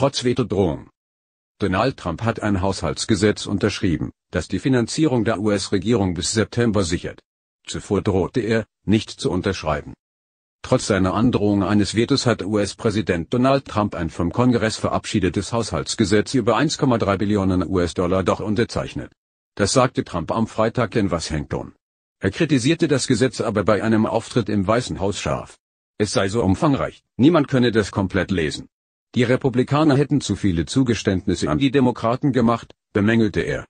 trotz Vetodrohung. Donald Trump hat ein Haushaltsgesetz unterschrieben, das die Finanzierung der US-Regierung bis September sichert. Zuvor drohte er, nicht zu unterschreiben. Trotz seiner Androhung eines Vetos hat US-Präsident Donald Trump ein vom Kongress verabschiedetes Haushaltsgesetz über 1,3 Billionen US-Dollar doch unterzeichnet. Das sagte Trump am Freitag in Washington. Er kritisierte das Gesetz aber bei einem Auftritt im Weißen Haus scharf. Es sei so umfangreich, niemand könne das komplett lesen. Die Republikaner hätten zu viele Zugeständnisse an die Demokraten gemacht, bemängelte er.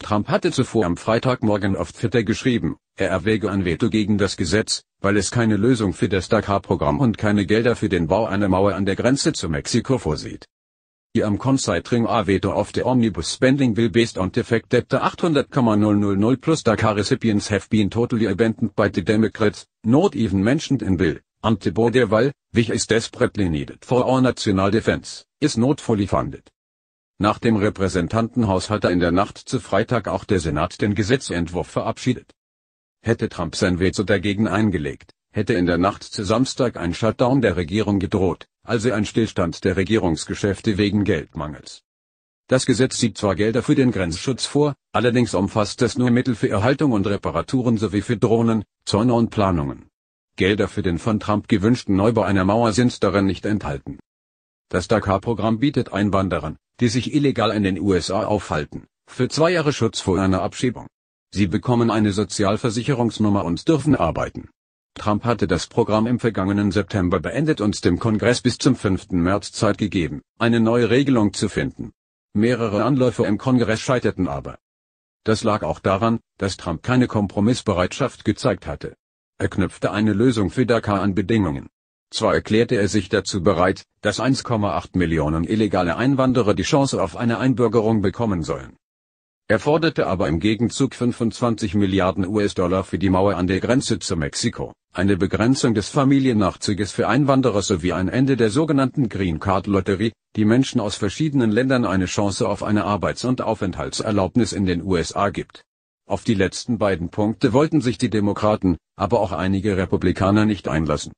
Trump hatte zuvor am Freitagmorgen auf Twitter geschrieben, er erwäge ein Veto gegen das Gesetz, weil es keine Lösung für das Dakar-Programm und keine Gelder für den Bau einer Mauer an der Grenze zu Mexiko vorsieht. I am considering a veto of the omnibus spending bill based on the fact that the 800,000 plus Dakar recipients have been totally abandoned by the Democrats, not even mentioned in bill, Antibor Deval, which is desperately needed for our national defense, is not fully funded. Nach dem Repräsentantenhaus hatte in der Nacht zu Freitag auch der Senat den Gesetzentwurf verabschiedet. Hätte Trump sein Veto dagegen eingelegt, hätte in der Nacht zu Samstag ein Shutdown der Regierung gedroht, also ein Stillstand der Regierungsgeschäfte wegen Geldmangels. Das Gesetz sieht zwar Gelder für den Grenzschutz vor, allerdings umfasst es nur Mittel für Erhaltung und Reparaturen sowie für Drohnen, Zäune und Planungen. Gelder für den von Trump gewünschten Neubau einer Mauer sind darin nicht enthalten. Das dakar programm bietet Einwanderern, die sich illegal in den USA aufhalten, für zwei Jahre Schutz vor einer Abschiebung. Sie bekommen eine Sozialversicherungsnummer und dürfen arbeiten. Trump hatte das Programm im vergangenen September beendet und dem Kongress bis zum 5. März Zeit gegeben, eine neue Regelung zu finden. Mehrere Anläufe im Kongress scheiterten aber. Das lag auch daran, dass Trump keine Kompromissbereitschaft gezeigt hatte. Er knüpfte eine Lösung für Dakar an Bedingungen. Zwar erklärte er sich dazu bereit, dass 1,8 Millionen illegale Einwanderer die Chance auf eine Einbürgerung bekommen sollen. Er forderte aber im Gegenzug 25 Milliarden US-Dollar für die Mauer an der Grenze zu Mexiko, eine Begrenzung des Familiennachzuges für Einwanderer sowie ein Ende der sogenannten Green Card Lotterie, die Menschen aus verschiedenen Ländern eine Chance auf eine Arbeits- und Aufenthaltserlaubnis in den USA gibt. Auf die letzten beiden Punkte wollten sich die Demokraten, aber auch einige Republikaner nicht einlassen